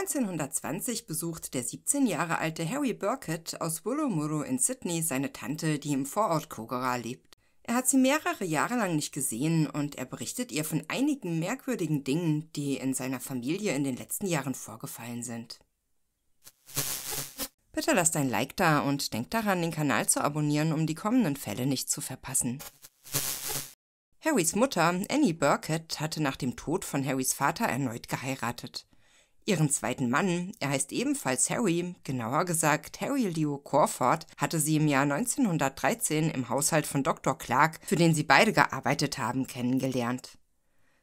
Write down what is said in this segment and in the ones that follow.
1920 besucht der 17 Jahre alte Harry Burkett aus Wooloomooloo in Sydney seine Tante, die im Vorort Kogora lebt. Er hat sie mehrere Jahre lang nicht gesehen und er berichtet ihr von einigen merkwürdigen Dingen, die in seiner Familie in den letzten Jahren vorgefallen sind. Bitte lasst ein Like da und denkt daran, den Kanal zu abonnieren, um die kommenden Fälle nicht zu verpassen. Harrys Mutter, Annie Burkett, hatte nach dem Tod von Harrys Vater erneut geheiratet. Ihren zweiten Mann, er heißt ebenfalls Harry, genauer gesagt Harry Leo Crawford, hatte sie im Jahr 1913 im Haushalt von Dr. Clark, für den sie beide gearbeitet haben, kennengelernt.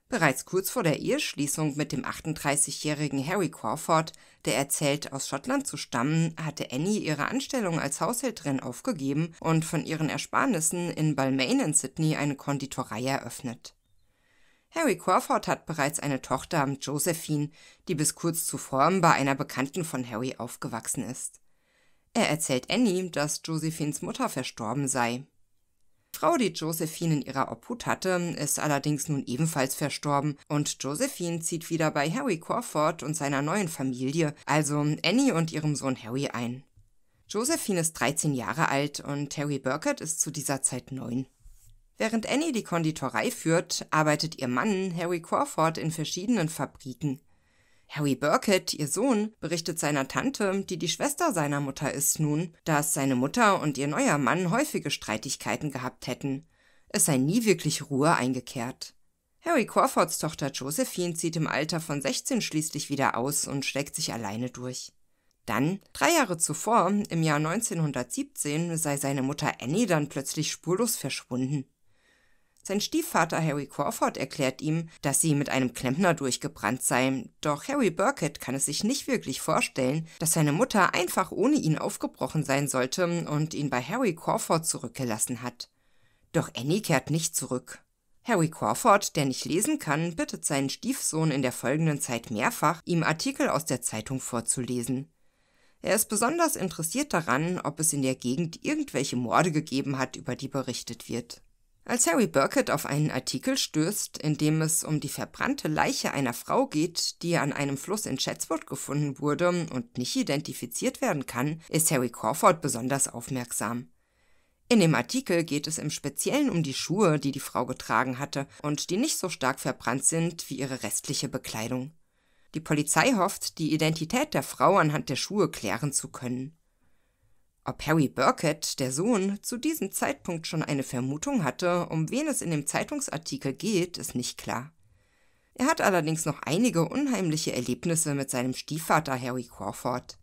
Bereits kurz vor der Eheschließung mit dem 38-jährigen Harry Crawford, der erzählt, aus Schottland zu stammen, hatte Annie ihre Anstellung als Haushälterin aufgegeben und von ihren Ersparnissen in Balmain in Sydney eine Konditorei eröffnet. Harry Crawford hat bereits eine Tochter Josephine, die bis kurz zuvor bei einer Bekannten von Harry aufgewachsen ist. Er erzählt Annie, dass Josephines Mutter verstorben sei. Die Frau, die Josephine in ihrer Obhut hatte, ist allerdings nun ebenfalls verstorben und Josephine zieht wieder bei Harry Crawford und seiner neuen Familie, also Annie und ihrem Sohn Harry ein. Josephine ist 13 Jahre alt und Harry Burkett ist zu dieser Zeit neun. Während Annie die Konditorei führt, arbeitet ihr Mann Harry Crawford in verschiedenen Fabriken. Harry Burkett, ihr Sohn, berichtet seiner Tante, die die Schwester seiner Mutter ist nun, dass seine Mutter und ihr neuer Mann häufige Streitigkeiten gehabt hätten. Es sei nie wirklich Ruhe eingekehrt. Harry Crawfords Tochter Josephine zieht im Alter von 16 schließlich wieder aus und schlägt sich alleine durch. Dann, drei Jahre zuvor, im Jahr 1917, sei seine Mutter Annie dann plötzlich spurlos verschwunden. Sein Stiefvater Harry Crawford erklärt ihm, dass sie mit einem Klempner durchgebrannt seien, doch Harry Burkett kann es sich nicht wirklich vorstellen, dass seine Mutter einfach ohne ihn aufgebrochen sein sollte und ihn bei Harry Crawford zurückgelassen hat. Doch Annie kehrt nicht zurück. Harry Crawford, der nicht lesen kann, bittet seinen Stiefsohn in der folgenden Zeit mehrfach, ihm Artikel aus der Zeitung vorzulesen. Er ist besonders interessiert daran, ob es in der Gegend irgendwelche Morde gegeben hat, über die berichtet wird. Als Harry Burkett auf einen Artikel stößt, in dem es um die verbrannte Leiche einer Frau geht, die an einem Fluss in Chatsworth gefunden wurde und nicht identifiziert werden kann, ist Harry Crawford besonders aufmerksam. In dem Artikel geht es im Speziellen um die Schuhe, die die Frau getragen hatte und die nicht so stark verbrannt sind wie ihre restliche Bekleidung. Die Polizei hofft, die Identität der Frau anhand der Schuhe klären zu können. Ob Harry Burkett, der Sohn, zu diesem Zeitpunkt schon eine Vermutung hatte, um wen es in dem Zeitungsartikel geht, ist nicht klar. Er hat allerdings noch einige unheimliche Erlebnisse mit seinem Stiefvater Harry Crawford.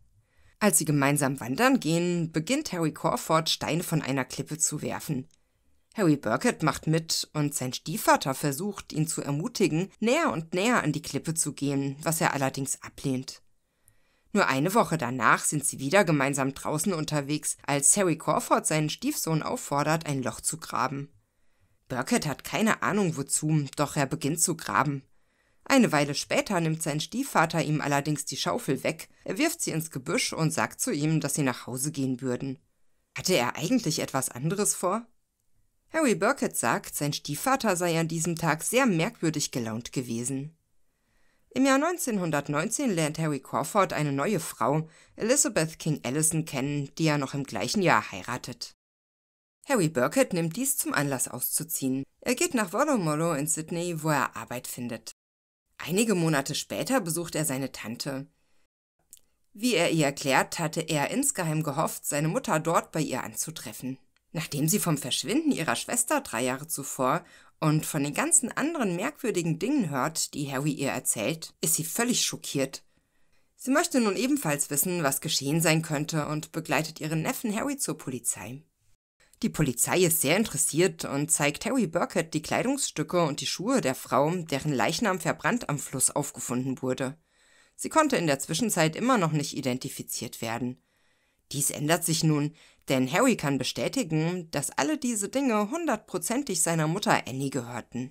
Als sie gemeinsam wandern gehen, beginnt Harry Crawford Steine von einer Klippe zu werfen. Harry Burkett macht mit und sein Stiefvater versucht, ihn zu ermutigen, näher und näher an die Klippe zu gehen, was er allerdings ablehnt. Nur eine Woche danach sind sie wieder gemeinsam draußen unterwegs, als Harry Crawford seinen Stiefsohn auffordert, ein Loch zu graben. Burkett hat keine Ahnung wozu, doch er beginnt zu graben. Eine Weile später nimmt sein Stiefvater ihm allerdings die Schaufel weg, er wirft sie ins Gebüsch und sagt zu ihm, dass sie nach Hause gehen würden. Hatte er eigentlich etwas anderes vor? Harry Burkett sagt, sein Stiefvater sei an diesem Tag sehr merkwürdig gelaunt gewesen. Im Jahr 1919 lernt Harry Crawford eine neue Frau, Elizabeth King Allison, kennen, die er noch im gleichen Jahr heiratet. Harry Burkett nimmt dies zum Anlass auszuziehen. Er geht nach Wollamollo in Sydney, wo er Arbeit findet. Einige Monate später besucht er seine Tante. Wie er ihr erklärt, hatte er insgeheim gehofft, seine Mutter dort bei ihr anzutreffen. Nachdem sie vom Verschwinden ihrer Schwester drei Jahre zuvor und von den ganzen anderen merkwürdigen Dingen hört, die Harry ihr erzählt, ist sie völlig schockiert. Sie möchte nun ebenfalls wissen, was geschehen sein könnte und begleitet ihren Neffen Harry zur Polizei. Die Polizei ist sehr interessiert und zeigt Harry Burkett die Kleidungsstücke und die Schuhe der Frau, deren Leichnam verbrannt am Fluss aufgefunden wurde. Sie konnte in der Zwischenzeit immer noch nicht identifiziert werden. Dies ändert sich nun, denn Harry kann bestätigen, dass alle diese Dinge hundertprozentig seiner Mutter Annie gehörten.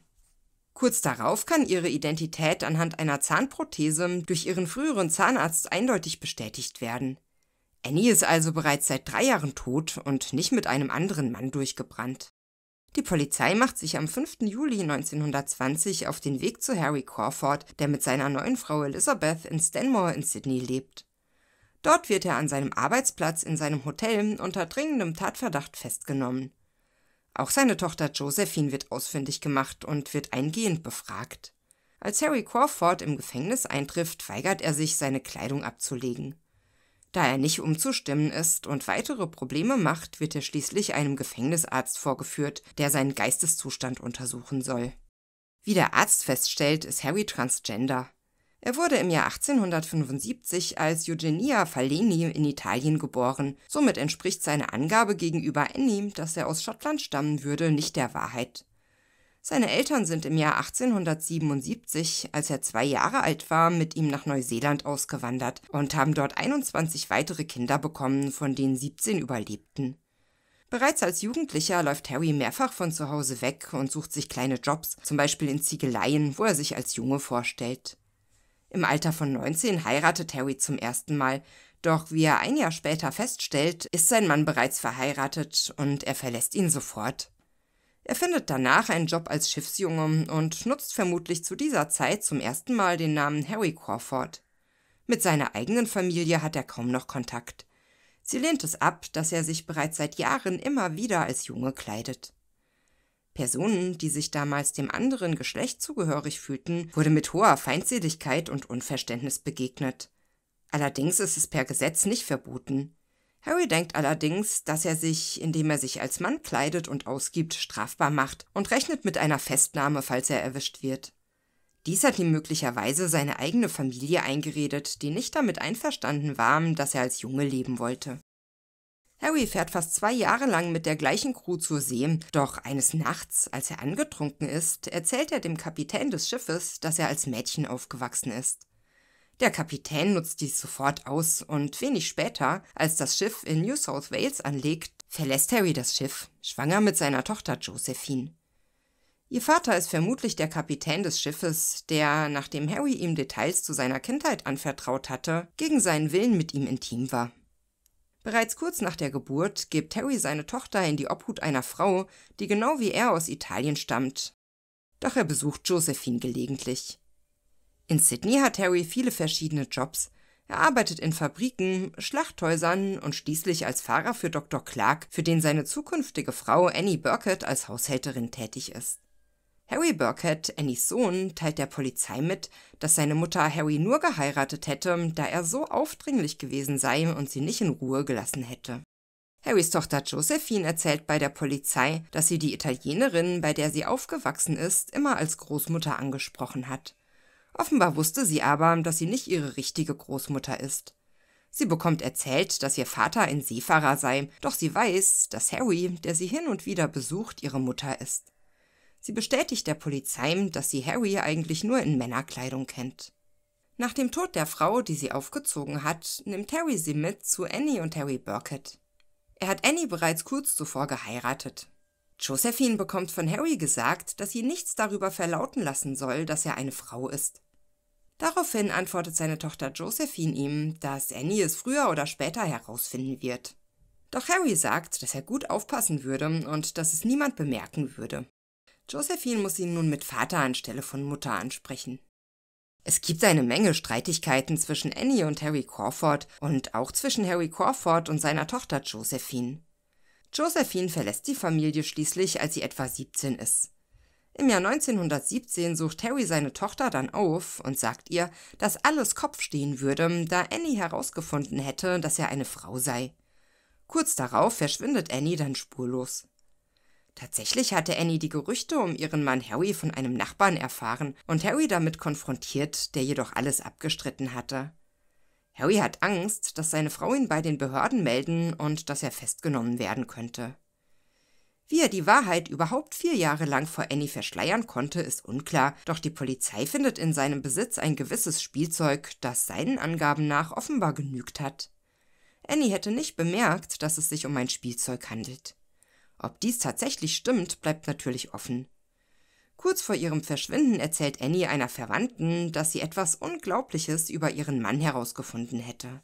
Kurz darauf kann ihre Identität anhand einer Zahnprothese durch ihren früheren Zahnarzt eindeutig bestätigt werden. Annie ist also bereits seit drei Jahren tot und nicht mit einem anderen Mann durchgebrannt. Die Polizei macht sich am 5. Juli 1920 auf den Weg zu Harry Crawford, der mit seiner neuen Frau Elizabeth in Stanmore in Sydney lebt. Dort wird er an seinem Arbeitsplatz in seinem Hotel unter dringendem Tatverdacht festgenommen. Auch seine Tochter Josephine wird ausfindig gemacht und wird eingehend befragt. Als Harry Crawford im Gefängnis eintrifft, weigert er sich, seine Kleidung abzulegen. Da er nicht umzustimmen ist und weitere Probleme macht, wird er schließlich einem Gefängnisarzt vorgeführt, der seinen Geisteszustand untersuchen soll. Wie der Arzt feststellt, ist Harry transgender. Er wurde im Jahr 1875 als Eugenia Falleni in Italien geboren. Somit entspricht seine Angabe gegenüber Annie, dass er aus Schottland stammen würde, nicht der Wahrheit. Seine Eltern sind im Jahr 1877, als er zwei Jahre alt war, mit ihm nach Neuseeland ausgewandert und haben dort 21 weitere Kinder bekommen, von denen 17 überlebten. Bereits als Jugendlicher läuft Harry mehrfach von zu Hause weg und sucht sich kleine Jobs, zum Beispiel in Ziegeleien, wo er sich als Junge vorstellt. Im Alter von 19 heiratet Harry zum ersten Mal, doch wie er ein Jahr später feststellt, ist sein Mann bereits verheiratet und er verlässt ihn sofort. Er findet danach einen Job als Schiffsjunge und nutzt vermutlich zu dieser Zeit zum ersten Mal den Namen Harry Crawford. Mit seiner eigenen Familie hat er kaum noch Kontakt. Sie lehnt es ab, dass er sich bereits seit Jahren immer wieder als Junge kleidet. Personen, die sich damals dem anderen Geschlecht zugehörig fühlten, wurde mit hoher Feindseligkeit und Unverständnis begegnet. Allerdings ist es per Gesetz nicht verboten. Harry denkt allerdings, dass er sich, indem er sich als Mann kleidet und ausgibt, strafbar macht und rechnet mit einer Festnahme, falls er erwischt wird. Dies hat ihm möglicherweise seine eigene Familie eingeredet, die nicht damit einverstanden war, dass er als Junge leben wollte Harry fährt fast zwei Jahre lang mit der gleichen Crew zur See, doch eines Nachts, als er angetrunken ist, erzählt er dem Kapitän des Schiffes, dass er als Mädchen aufgewachsen ist. Der Kapitän nutzt dies sofort aus und wenig später, als das Schiff in New South Wales anlegt, verlässt Harry das Schiff, schwanger mit seiner Tochter Josephine. Ihr Vater ist vermutlich der Kapitän des Schiffes, der, nachdem Harry ihm Details zu seiner Kindheit anvertraut hatte, gegen seinen Willen mit ihm intim war. Bereits kurz nach der Geburt gibt Harry seine Tochter in die Obhut einer Frau, die genau wie er aus Italien stammt. Doch er besucht Josephine gelegentlich. In Sydney hat Harry viele verschiedene Jobs. Er arbeitet in Fabriken, Schlachthäusern und schließlich als Fahrer für Dr. Clark, für den seine zukünftige Frau Annie Burkett als Haushälterin tätig ist. Harry Burkett, Annies Sohn, teilt der Polizei mit, dass seine Mutter Harry nur geheiratet hätte, da er so aufdringlich gewesen sei und sie nicht in Ruhe gelassen hätte. Harrys Tochter Josephine erzählt bei der Polizei, dass sie die Italienerin, bei der sie aufgewachsen ist, immer als Großmutter angesprochen hat. Offenbar wusste sie aber, dass sie nicht ihre richtige Großmutter ist. Sie bekommt erzählt, dass ihr Vater ein Seefahrer sei, doch sie weiß, dass Harry, der sie hin und wieder besucht, ihre Mutter ist. Sie bestätigt der Polizei, dass sie Harry eigentlich nur in Männerkleidung kennt. Nach dem Tod der Frau, die sie aufgezogen hat, nimmt Harry sie mit zu Annie und Harry Burkett. Er hat Annie bereits kurz zuvor geheiratet. Josephine bekommt von Harry gesagt, dass sie nichts darüber verlauten lassen soll, dass er eine Frau ist. Daraufhin antwortet seine Tochter Josephine ihm, dass Annie es früher oder später herausfinden wird. Doch Harry sagt, dass er gut aufpassen würde und dass es niemand bemerken würde. Josephine muss ihn nun mit Vater anstelle von Mutter ansprechen. Es gibt eine Menge Streitigkeiten zwischen Annie und Harry Crawford und auch zwischen Harry Crawford und seiner Tochter Josephine. Josephine verlässt die Familie schließlich, als sie etwa 17 ist. Im Jahr 1917 sucht Harry seine Tochter dann auf und sagt ihr, dass alles Kopf stehen würde, da Annie herausgefunden hätte, dass er eine Frau sei. Kurz darauf verschwindet Annie dann spurlos. Tatsächlich hatte Annie die Gerüchte um ihren Mann Harry von einem Nachbarn erfahren und Harry damit konfrontiert, der jedoch alles abgestritten hatte. Harry hat Angst, dass seine Frau ihn bei den Behörden melden und dass er festgenommen werden könnte. Wie er die Wahrheit überhaupt vier Jahre lang vor Annie verschleiern konnte, ist unklar, doch die Polizei findet in seinem Besitz ein gewisses Spielzeug, das seinen Angaben nach offenbar genügt hat. Annie hätte nicht bemerkt, dass es sich um ein Spielzeug handelt. Ob dies tatsächlich stimmt, bleibt natürlich offen. Kurz vor ihrem Verschwinden erzählt Annie einer Verwandten, dass sie etwas Unglaubliches über ihren Mann herausgefunden hätte.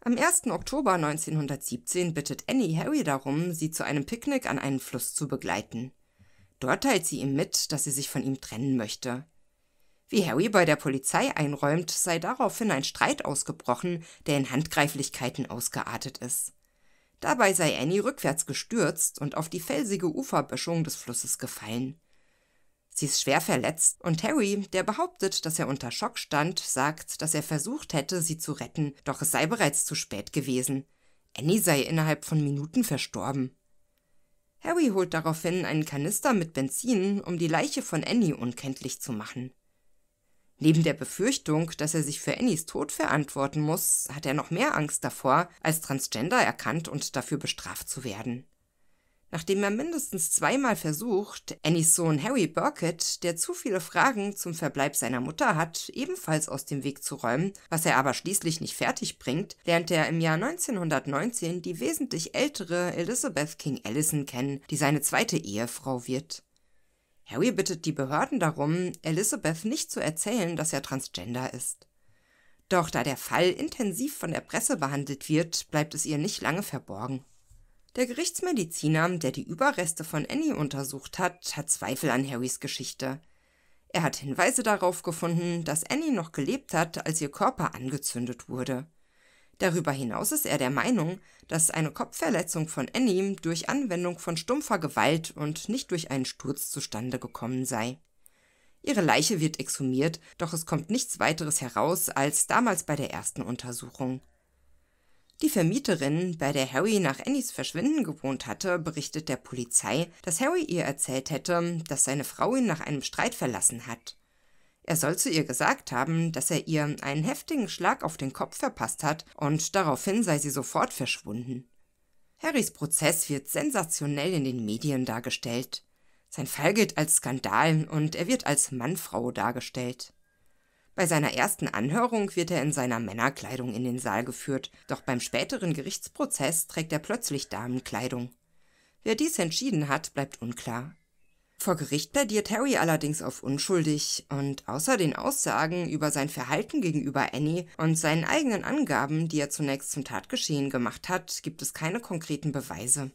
Am 1. Oktober 1917 bittet Annie Harry darum, sie zu einem Picknick an einen Fluss zu begleiten. Dort teilt sie ihm mit, dass sie sich von ihm trennen möchte. Wie Harry bei der Polizei einräumt, sei daraufhin ein Streit ausgebrochen, der in Handgreiflichkeiten ausgeartet ist. Dabei sei Annie rückwärts gestürzt und auf die felsige Uferböschung des Flusses gefallen. Sie ist schwer verletzt und Harry, der behauptet, dass er unter Schock stand, sagt, dass er versucht hätte, sie zu retten, doch es sei bereits zu spät gewesen. Annie sei innerhalb von Minuten verstorben. Harry holt daraufhin einen Kanister mit Benzin, um die Leiche von Annie unkenntlich zu machen. Neben der Befürchtung, dass er sich für Annies Tod verantworten muss, hat er noch mehr Angst davor, als Transgender erkannt und dafür bestraft zu werden. Nachdem er mindestens zweimal versucht, Annies Sohn Harry Burkett, der zu viele Fragen zum Verbleib seiner Mutter hat, ebenfalls aus dem Weg zu räumen, was er aber schließlich nicht fertig bringt, lernt er im Jahr 1919 die wesentlich ältere Elizabeth King Allison kennen, die seine zweite Ehefrau wird. Harry bittet die Behörden darum, Elizabeth nicht zu erzählen, dass er transgender ist. Doch da der Fall intensiv von der Presse behandelt wird, bleibt es ihr nicht lange verborgen. Der Gerichtsmediziner, der die Überreste von Annie untersucht hat, hat Zweifel an Harrys Geschichte. Er hat Hinweise darauf gefunden, dass Annie noch gelebt hat, als ihr Körper angezündet wurde. Darüber hinaus ist er der Meinung, dass eine Kopfverletzung von Annie durch Anwendung von stumpfer Gewalt und nicht durch einen Sturz zustande gekommen sei. Ihre Leiche wird exhumiert, doch es kommt nichts weiteres heraus als damals bei der ersten Untersuchung. Die Vermieterin, bei der Harry nach Annies Verschwinden gewohnt hatte, berichtet der Polizei, dass Harry ihr erzählt hätte, dass seine Frau ihn nach einem Streit verlassen hat. Er soll zu ihr gesagt haben, dass er ihr einen heftigen Schlag auf den Kopf verpasst hat und daraufhin sei sie sofort verschwunden. Harrys Prozess wird sensationell in den Medien dargestellt. Sein Fall gilt als Skandal und er wird als Mannfrau dargestellt. Bei seiner ersten Anhörung wird er in seiner Männerkleidung in den Saal geführt, doch beim späteren Gerichtsprozess trägt er plötzlich Damenkleidung. Wer dies entschieden hat, bleibt unklar. Vor Gericht plädiert Harry allerdings auf unschuldig und außer den Aussagen über sein Verhalten gegenüber Annie und seinen eigenen Angaben, die er zunächst zum Tatgeschehen gemacht hat, gibt es keine konkreten Beweise.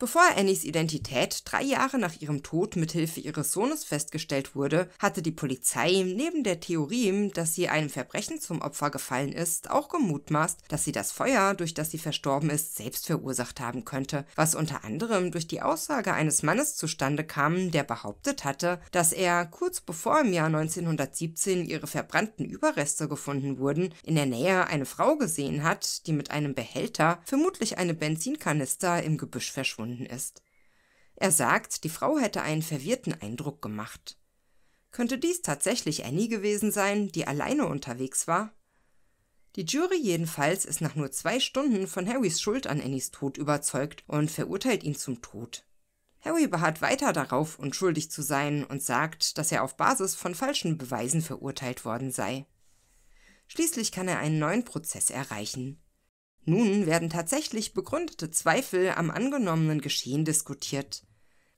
Bevor Annies Identität drei Jahre nach ihrem Tod mithilfe ihres Sohnes festgestellt wurde, hatte die Polizei neben der Theorie, dass sie einem Verbrechen zum Opfer gefallen ist, auch gemutmaßt, dass sie das Feuer, durch das sie verstorben ist, selbst verursacht haben könnte, was unter anderem durch die Aussage eines Mannes zustande kam, der behauptet hatte, dass er kurz bevor im Jahr 1917 ihre verbrannten Überreste gefunden wurden, in der Nähe eine Frau gesehen hat, die mit einem Behälter, vermutlich eine Benzinkanister, im Gebüsch verschwunden verschwunden ist. Er sagt, die Frau hätte einen verwirrten Eindruck gemacht. Könnte dies tatsächlich Annie gewesen sein, die alleine unterwegs war? Die Jury jedenfalls ist nach nur zwei Stunden von Harrys Schuld an Annies Tod überzeugt und verurteilt ihn zum Tod. Harry beharrt weiter darauf, unschuldig zu sein und sagt, dass er auf Basis von falschen Beweisen verurteilt worden sei. Schließlich kann er einen neuen Prozess erreichen. Nun werden tatsächlich begründete Zweifel am angenommenen Geschehen diskutiert.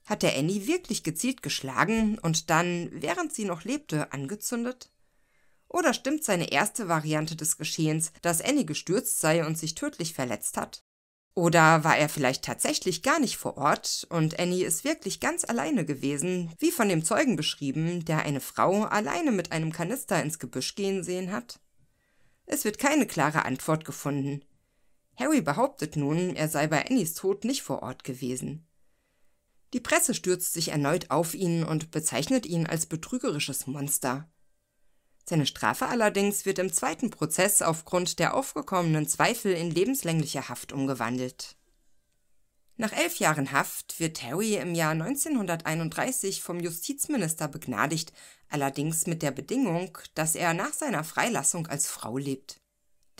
Hat der Annie wirklich gezielt geschlagen und dann, während sie noch lebte, angezündet? Oder stimmt seine erste Variante des Geschehens, dass Annie gestürzt sei und sich tödlich verletzt hat? Oder war er vielleicht tatsächlich gar nicht vor Ort und Annie ist wirklich ganz alleine gewesen, wie von dem Zeugen beschrieben, der eine Frau alleine mit einem Kanister ins Gebüsch gehen sehen hat? Es wird keine klare Antwort gefunden. Harry behauptet nun, er sei bei Annies Tod nicht vor Ort gewesen. Die Presse stürzt sich erneut auf ihn und bezeichnet ihn als betrügerisches Monster. Seine Strafe allerdings wird im zweiten Prozess aufgrund der aufgekommenen Zweifel in lebenslängliche Haft umgewandelt. Nach elf Jahren Haft wird Harry im Jahr 1931 vom Justizminister begnadigt, allerdings mit der Bedingung, dass er nach seiner Freilassung als Frau lebt.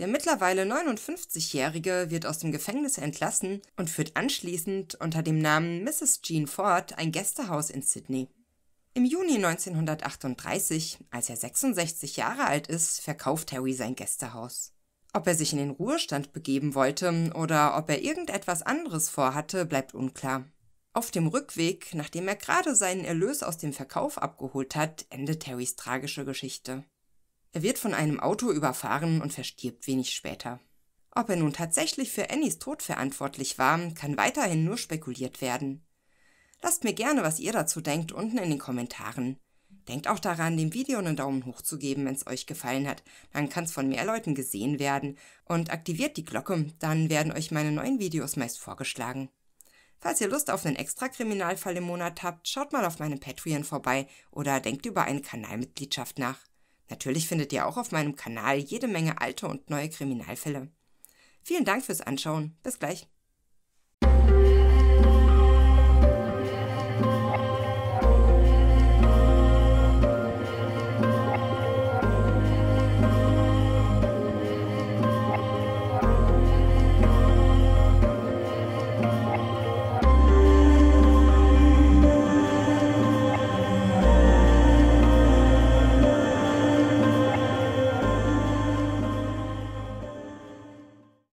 Der mittlerweile 59-Jährige wird aus dem Gefängnis entlassen und führt anschließend unter dem Namen Mrs. Jean Ford ein Gästehaus in Sydney. Im Juni 1938, als er 66 Jahre alt ist, verkauft Harry sein Gästehaus. Ob er sich in den Ruhestand begeben wollte oder ob er irgendetwas anderes vorhatte, bleibt unklar. Auf dem Rückweg, nachdem er gerade seinen Erlös aus dem Verkauf abgeholt hat, endet Harrys tragische Geschichte. Er wird von einem Auto überfahren und verstirbt wenig später. Ob er nun tatsächlich für Annies Tod verantwortlich war, kann weiterhin nur spekuliert werden. Lasst mir gerne, was ihr dazu denkt, unten in den Kommentaren. Denkt auch daran, dem Video einen Daumen hoch zu geben, wenn es euch gefallen hat. Dann kann es von mehr Leuten gesehen werden. Und aktiviert die Glocke, dann werden euch meine neuen Videos meist vorgeschlagen. Falls ihr Lust auf einen extra Kriminalfall im Monat habt, schaut mal auf meinem Patreon vorbei oder denkt über eine Kanalmitgliedschaft nach. Natürlich findet ihr auch auf meinem Kanal jede Menge alte und neue Kriminalfälle. Vielen Dank fürs Anschauen. Bis gleich.